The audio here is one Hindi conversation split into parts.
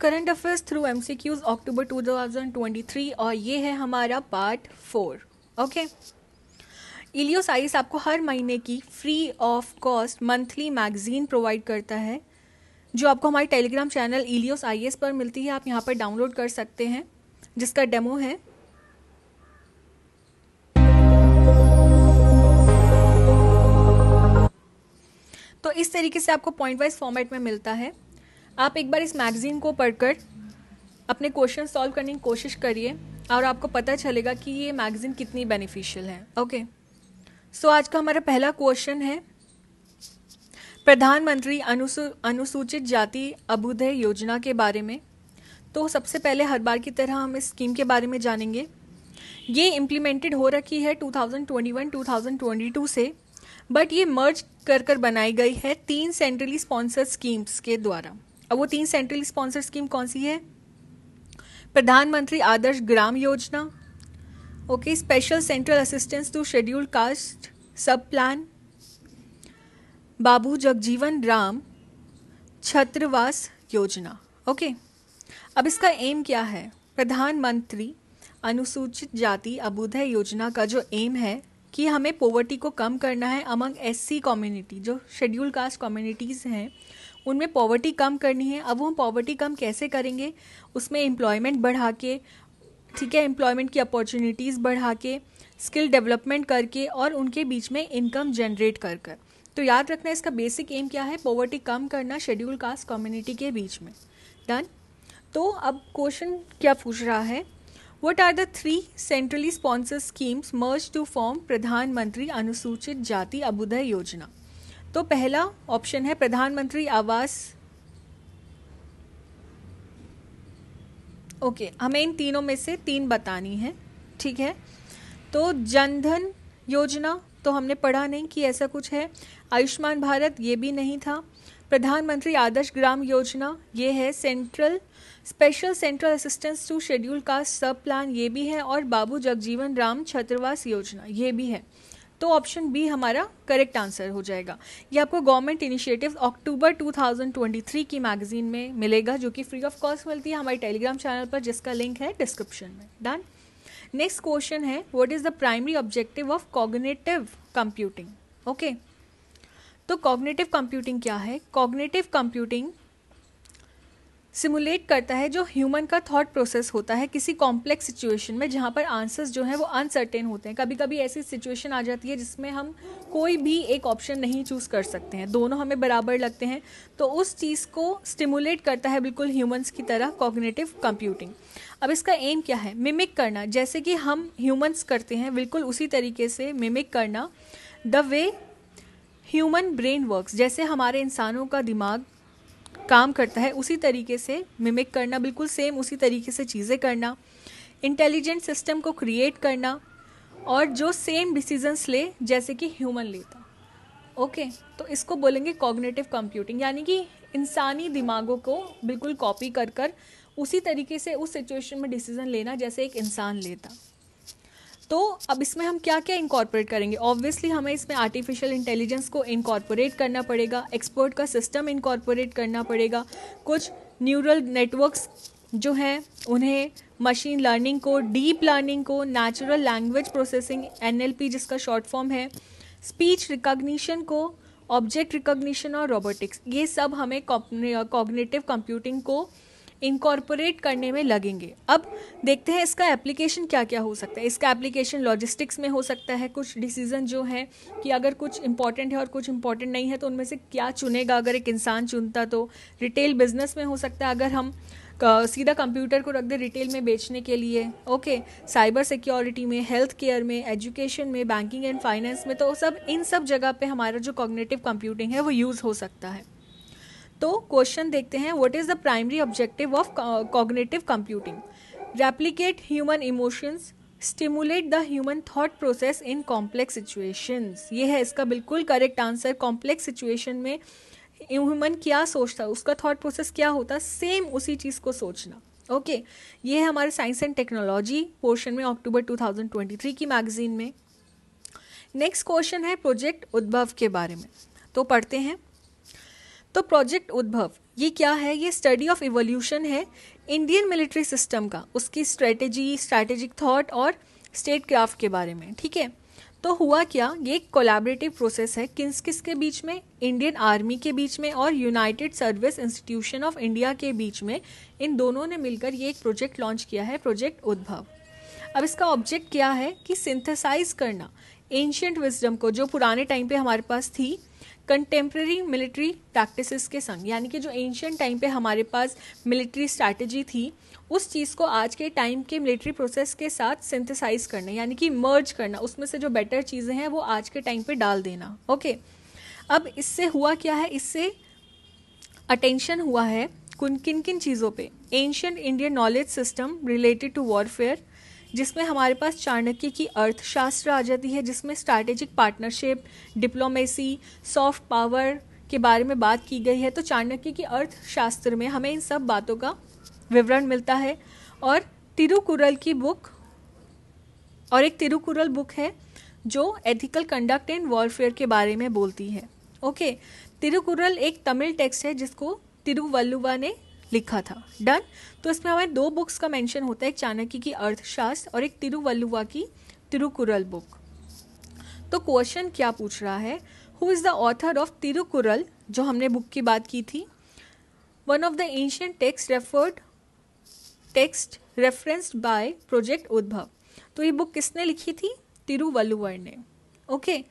Current affairs through M C Qs October two thousand twenty three और ये है हमारा पार्ट फोर ओके इलियो साइस आपको हर महीने की free of cost monthly magazine provide करता है जो आपको हमारे टेलीग्राम चैनल इलियोस आई पर मिलती है आप यहाँ पर डाउनलोड कर सकते हैं जिसका डेमो है तो इस तरीके से आपको पॉइंट वाइज फॉर्मेट में मिलता है आप एक बार इस मैगज़ीन को पढ़कर अपने क्वेश्चन सॉल्व करने की कोशिश करिए और आपको पता चलेगा कि ये मैगज़ीन कितनी बेनिफिशियल है ओके okay. सो so, आज का हमारा पहला क्वेश्चन है प्रधानमंत्री अनुसू अनुसूचित जाति अभुदय योजना के बारे में तो सबसे पहले हर बार की तरह हम इस स्कीम के बारे में जानेंगे ये इम्प्लीमेंटेड हो रखी है 2021-2022 से बट ये मर्ज कर कर बनाई गई है तीन सेंट्रली स्पॉन्सर्ड स्कीम्स के द्वारा अब वो तीन सेंट्रल स्पॉन्सर स्कीम कौन सी है प्रधानमंत्री आदर्श ग्राम योजना okay special central assistance to scheduled caste sub plan Babu Jagjivan Ram छत्रवास योजना ओके okay. अब इसका एम क्या है प्रधानमंत्री अनुसूचित जाति अबुदय योजना का जो एम है कि हमें पोवर्टी को कम करना है अमंग एससी कम्युनिटी जो शेड्यूल कास्ट कम्युनिटीज़ हैं उनमें पॉवर्टी कम करनी है अब हम पॉवर्टी कम कैसे करेंगे उसमें एम्प्लॉयमेंट बढ़ा के ठीक है एम्प्लॉयमेंट की अपॉर्चुनिटीज़ बढ़ा के स्किल डेवलपमेंट करके और उनके बीच में इनकम जनरेट कर कर तो याद रखना इसका बेसिक एम क्या है पॉवर्टी कम करना शेड्यूल कास्ट कम्युनिटी के बीच में डन तो अब क्वेश्चन क्या पूछ रहा है what are the three centrally sponsor schemes merge to form प्रधानमंत्री अनुसूचित जाति अबुदय योजना तो पहला ऑप्शन है प्रधानमंत्री आवास ओके okay, हमें इन तीनों में से तीन बतानी है ठीक है तो जनधन योजना तो हमने पढ़ा नहीं कि ऐसा कुछ है आयुष्मान भारत ये भी नहीं था प्रधानमंत्री आदर्श ग्राम योजना ये है central special central assistance to schedule caste sub plan ये भी है और बाबू जगजीवन राम छत्रवास योजना ये भी है तो ऑप्शन बी हमारा करेक्ट आंसर हो जाएगा ये आपको गवर्नमेंट इनिशिएटिव अक्टूबर 2023 की मैगजीन में मिलेगा जो कि फ्री ऑफ कॉस्ट मिलती है हमारे टेलीग्राम चैनल पर जिसका लिंक है डिस्क्रिप्शन में डन नेक्स्ट क्वेश्चन है what is the primary objective of cognitive computing okay तो कॉग्नेटिव कंप्यूटिंग क्या है कॉग्नेटिव कंप्यूटिंग सिमुलेट करता है जो ह्यूमन का थॉट प्रोसेस होता है किसी कॉम्प्लेक्स सिचुएशन में जहाँ पर आंसर्स जो हैं वो अनसर्टेन होते हैं कभी कभी ऐसी सिचुएशन आ जाती है जिसमें हम कोई भी एक ऑप्शन नहीं चूज़ कर सकते हैं दोनों हमें बराबर लगते हैं तो उस चीज़ को स्टिमुलेट करता है बिल्कुल ह्यूमन्स की तरह कॉग्नेटिव कंप्यूटिंग अब इसका एम क्या है मिमिक करना जैसे कि हम ह्यूमन्स करते हैं बिल्कुल उसी तरीके से मिमिक करना the way human brain work जैसे हमारे इंसानों का दिमाग काम करता है उसी तरीके से मिमिक करना बिल्कुल सेम उसी तरीके से चीज़ें करना इंटेलिजेंट सिस्टम को क्रिएट करना और जो सेम डिसीजंस ले जैसे कि ह्यूमन लेता ओके तो इसको बोलेंगे कॉग्नेटिव कंप्यूटिंग यानी कि इंसानी दिमागों को बिल्कुल कॉपी कर कर उसी तरीके से उस सिचुएशन में डिसीज़न लेना जैसे एक इंसान लेता तो अब इसमें हम क्या क्या इंकॉर्पोरेट करेंगे ऑब्वियसली हमें इसमें आर्टिफिशियल इंटेलिजेंस को इंकॉर्पोरेट करना पड़ेगा एक्सपोर्ट का सिस्टम इंकॉर्पोरेट करना पड़ेगा कुछ न्यूरल नेटवर्क्स जो हैं उन्हें मशीन लर्निंग को डीप लर्निंग को नेचुरल लैंग्वेज प्रोसेसिंग एन जिसका शॉर्ट फॉर्म है स्पीच रिकॉग्निशन को ऑब्जेक्ट रिकॉग्निशन और रोबोटिक्स ये सब हमें कॉग्नेटिव कंप्यूटिंग को इनकॉर्पोरेट करने में लगेंगे अब देखते हैं इसका एप्लीकेशन क्या क्या हो सकता है इसका एप्लीकेशन लॉजिस्टिक्स में हो सकता है कुछ डिसीजन जो है कि अगर कुछ इंपॉर्टेंट है और कुछ इंपॉर्टेंट नहीं है तो उनमें से क्या चुनेगा अगर एक इंसान चुनता तो रिटेल बिजनेस में हो सकता है अगर हम सीधा कंप्यूटर को रख दे रिटेल में बेचने के लिए ओके साइबर सिक्योरिटी में हेल्थ केयर में एजुकेशन में बैंकिंग एंड फाइनेंस में तो सब इन सब जगह पे हमारा जो कॉग्नेटिव कंप्यूटिंग है वो यूज़ हो सकता है तो क्वेश्चन देखते हैं what is the primary objective of cognitive computing replicate human emotions stimulate the human thought process in complex situations ये है इसका बिल्कुल करेक्ट आंसर कॉम्प्लेक्स सिचुएशन में ह्यूमन क्या सोचता है उसका थॉट प्रोसेस क्या होता है सेम उसी चीज़ को सोचना ओके okay, ये है हमारे साइंस एंड टेक्नोलॉजी पोर्शन में अक्टूबर 2023 की मैगजीन में नेक्स्ट क्वेश्चन है प्रोजेक्ट उद्भव के बारे में तो पढ़ते हैं तो प्रोजेक्ट उद्भव ये क्या है ये स्टडी ऑफ इवोल्यूशन है इंडियन मिलिट्री सिस्टम का उसकी स्ट्रेटेजी स्ट्रैटेजिक थॉट और स्टेट क्राफ्ट के बारे में ठीक है तो हुआ क्या ये एक कोलैबोरेटिव प्रोसेस है किस किस के बीच में इंडियन आर्मी के बीच में और United Service Institution of India के बीच में इन दोनों ने मिलकर ये एक प्रोजेक्ट लॉन्च किया है प्रोजेक्ट उद्भव अब इसका ऑब्जेक्ट क्या है कि सिंथेसाइज करना एंशियंट विजडम को जो पुराने टाइम पे हमारे पास थी कंटेम्प्रेरी मिलिट्री प्रैक्टिसेस के संग यानी कि जो एंशियंट टाइम पे हमारे पास मिलिट्री स्ट्रैटेजी थी उस चीज़ को आज के टाइम के मिलिट्री प्रोसेस के साथ सिंथेसाइज करना यानी कि मर्ज करना उसमें से जो बेटर चीज़ें हैं वो आज के टाइम पे डाल देना ओके अब इससे हुआ क्या है इससे अटेंशन हुआ है किन किन किन चीज़ों पे ancient Indian knowledge system related to warfare जिसमें हमारे पास चाणक्य की अर्थशास्त्र आ जाती है जिसमें strategic partnership diplomacy soft power के बारे में बात की गई है तो चाणक्य की अर्थशास्त्र में हमें इन सब बातों का विवरण मिलता है और तिरुकुरल की बुक और एक तिरुकुरल बुक है जो एथिकल कंडक्ट एंड वॉरफेयर के बारे में बोलती है ओके तिरुकुरल एक तमिल टेक्स्ट है जिसको तिरुवल्लुवा ने लिखा था डन तो इसमें हमें दो बुक्स का मेंशन होता है एक चाणक्य की अर्थशास्त्र और एक तिरुवल्लुवा की तिरुकुरल बुक तो क्वेश्चन क्या पूछ रहा है who is the author of Thirukkural जो हमने बुक की बात की थी one of the ancient text referred text referenced by project Udbhav तो ये बुक किसने लिखी थी तिरुवल्लुवर ने ओके okay.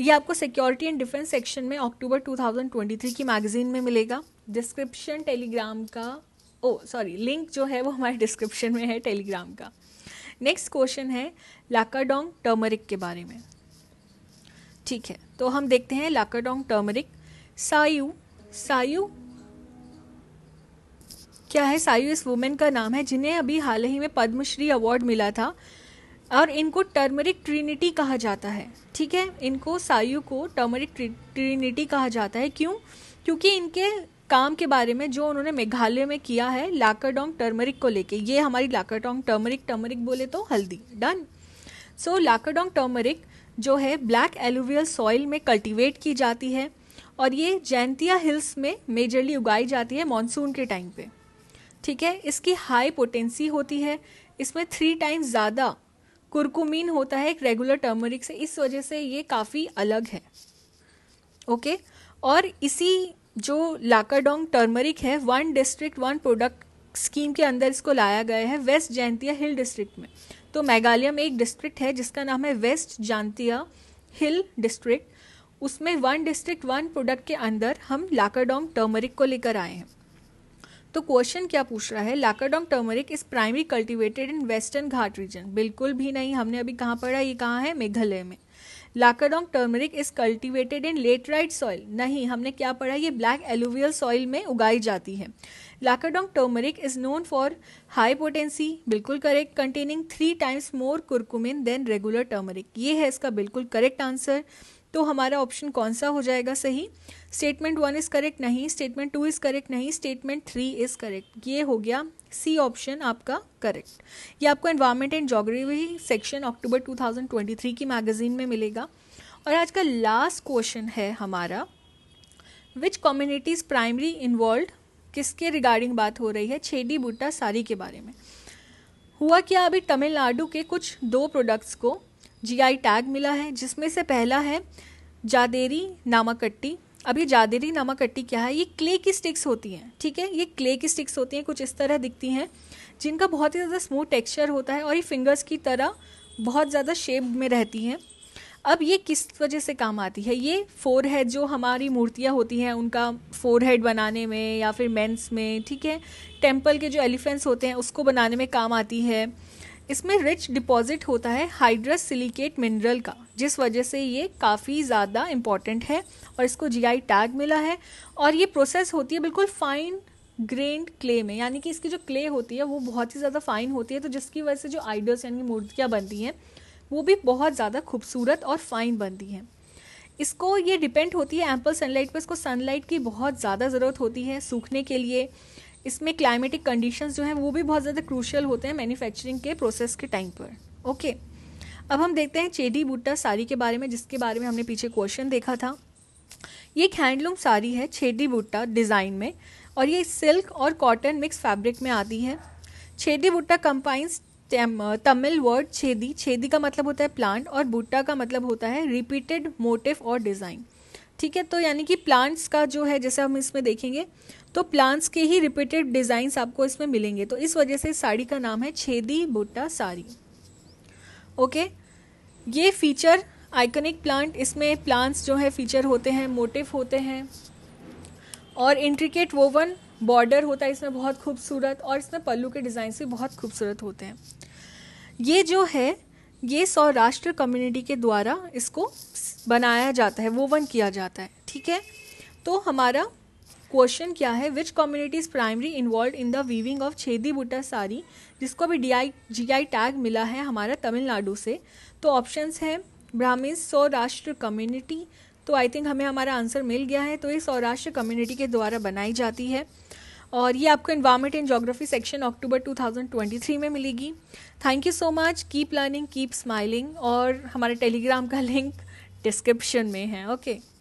ये आपको सिक्योरिटी एंड डिफेंस सेक्शन में अक्टूबर 2023 की मैगजीन में मिलेगा डिस्क्रिप्शन टेलीग्राम का ओ सॉरी लिंक जो है वो हमारे डिस्क्रिप्शन में है टेलीग्राम का नेक्स्ट क्वेश्चन है लाकाडोंग टर्मरिक के बारे में ठीक है तो हम देखते हैं लाकाडोंग टर्मरिक सायु सायु क्या है सायु इस वुमेन का नाम है जिन्हें अभी हाल ही में पद्मश्री अवार्ड मिला था और इनको टर्मरिक ट्रिनिटी कहा जाता है ठीक है इनको सायु को टर्मरिक ट्रिनिटी कहा जाता है क्यों क्योंकि इनके काम के बारे में जो उन्होंने मेघालय में किया है लाकरडोंग टर्मरिक को लेके ये हमारी लाकरडोंग टर्मरिक टर्मरिक बोले तो हल्दी डन सो लाकरडोंग टर्मरिक जो है ब्लैक एलुवियल सॉइल में कल्टीवेट की जाती है और ये जैंतिया हिल्स में मेजरली उगाई जाती है मानसून के टाइम पे ठीक है इसकी हाई पोटेंसी होती है इसमें थ्री टाइम्स ज़्यादा कुरकुमीन होता है एक रेगुलर टर्मरिक से इस वजह से ये काफ़ी अलग है ओके और इसी जो लाकाडोंग टर्मरिक है one district one product scheme के अंदर इसको लाया गया है वेस्ट जैंतिया हिल डिस्ट्रिक्ट में तो मेघालय में एक डिस्ट्रिक्ट है जिसका नाम है वेस्ट जांतिया हिल डिस्ट्रिक्ट उसमें वन डिस्ट्रिक्ट वन प्रोडक्ट के अंदर हम लाकाडोंग टर्मरिक को लेकर आए हैं तो क्वेश्चन क्या पूछ रहा है Lakadong turmeric is primary cultivated in western Ghat region बिल्कुल भी नहीं हमने अभी कहाँ पढ़ा ये कहाँ है मेघालय में Lakadong turmeric is cultivated in laterite soil नहीं हमने क्या पढ़ा ये ब्लैक एलुवियल सॉइल में उगाई जाती है Lakadong turmeric is known for high potency बिल्कुल correct containing three times more curcumin than regular turmeric ये है इसका बिल्कुल करेक्ट आंसर तो हमारा ऑप्शन कौन सा हो जाएगा सही स्टेटमेंट वन इज़ करेक्ट नहीं स्टेटमेंट टू इज़ करेक्ट नहीं स्टेटमेंट थ्री इज़ करेक्ट ये हो गया सी ऑप्शन आपका करेक्ट ये आपको environment and geography section October 2023 की मैगजीन में मिलेगा और आज का लास्ट क्वेश्चन है हमारा विच कम्युनिटीज़ प्राइमरी इन्वॉल्व किसके रिगार्डिंग बात हो रही है छेडी बूटा सारी के बारे में हुआ क्या अभी तमिलनाडु के कुछ दो प्रोडक्ट्स को जीआई टैग मिला है जिसमें से पहला है जादेरी नामाकट्टी ये जादेरी नामाकट्टी क्या है ये क्ले की स्टिक्स होती हैं ठीक है ये क्ले की स्टिक्स होती हैं कुछ इस तरह दिखती हैं जिनका बहुत ही ज़्यादा स्मूथ टेक्सचर होता है और ये फिंगर्स की तरह बहुत ज़्यादा शेप में रहती हैं अब ये किस वजह से काम आती है ये फोर हेड जो हमारी मूर्तियाँ होती हैं उनका फोर हेड बनाने में या फिर मेंस में ठीक है टेम्पल के जो एलिफेंट्स होते हैं उसको बनाने में काम आती है इसमें रिच डिपॉजिट होता है हाइड्रस सिलिकेट मिनरल का जिस वजह से ये काफ़ी ज़्यादा इम्पॉर्टेंट है और इसको जीआई टैग मिला है और ये प्रोसेस होती है बिल्कुल फाइन ग्रेंड क्ले में यानी कि इसकी जो क्ले होती है वो बहुत ही ज़्यादा फाइन होती है तो जिसकी वजह से जो आइडल्स यानी मूर्तियाँ बनती हैं वो भी बहुत ज़्यादा खूबसूरत और फाइन बनती हैं इसको ये डिपेंड होती है एम्पल सनलाइट पर इसको सनलाइट की बहुत ज़्यादा ज़रूरत होती है सूखने के लिए इसमें क्लाइमेटिक कंडीशंस जो हैं वो भी बहुत ज़्यादा क्रूशल होते हैं मैन्युफैक्चरिंग के प्रोसेस के टाइम पर ओके अब हम देखते हैं चेडी बूटा साड़ी के बारे में जिसके बारे में हमने पीछे क्वेश्चन देखा था ये एक हैंडलूम साड़ी है छेडी बूटा डिज़ाइन में और ये सिल्क और कॉटन मिक्स फैब्रिक में आती है छेडी बूटा कंपाइंस तमिल वर्ड छेदी छेदी का मतलब होता है प्लांट और बूटा का मतलब होता है रिपीटेड मोटिव और डिज़ाइन ठीक है तो यानी कि प्लांट्स का जो है जैसे हम इसमें देखेंगे तो प्लांट्स के ही रिपीटेड डिज़ाइंस आपको इसमें मिलेंगे तो इस वजह से साड़ी का नाम है छेदी बुट्टा साड़ी ओके ये फीचर आइकनिक प्लांट इसमें प्लांट्स जो है फीचर होते हैं मोटिव होते हैं और इंट्रिकेट वोवन बॉर्डर होता है इसमें बहुत खूबसूरत और इसमें पल्लू के डिज़ाइन भी बहुत खूबसूरत होते हैं ये जो है ये सौराष्ट्र कम्युनिटी के द्वारा इसको बनाया जाता है वोवन किया जाता है ठीक है तो हमारा क्वेश्चन क्या है which community is primary involve in the weaving of Chedi Butta sari जिसको भी D I ji I tag मिला है हमारा तमिलनाडु से तो ऑप्शन हैं ब्राह्मीण सौराष्ट्र कम्युनिटी तो आई थिंक हमें हमारा आंसर मिल गया है तो ये सौराष्ट्र कम्युनिटी के द्वारा बनाई जाती है और ये आपको environment and geography section October 2023 में मिलेगी thank you so much keep learning keep smiling और हमारे टेलीग्राम का लिंक डिस्क्रिप्शन में है ओके okay?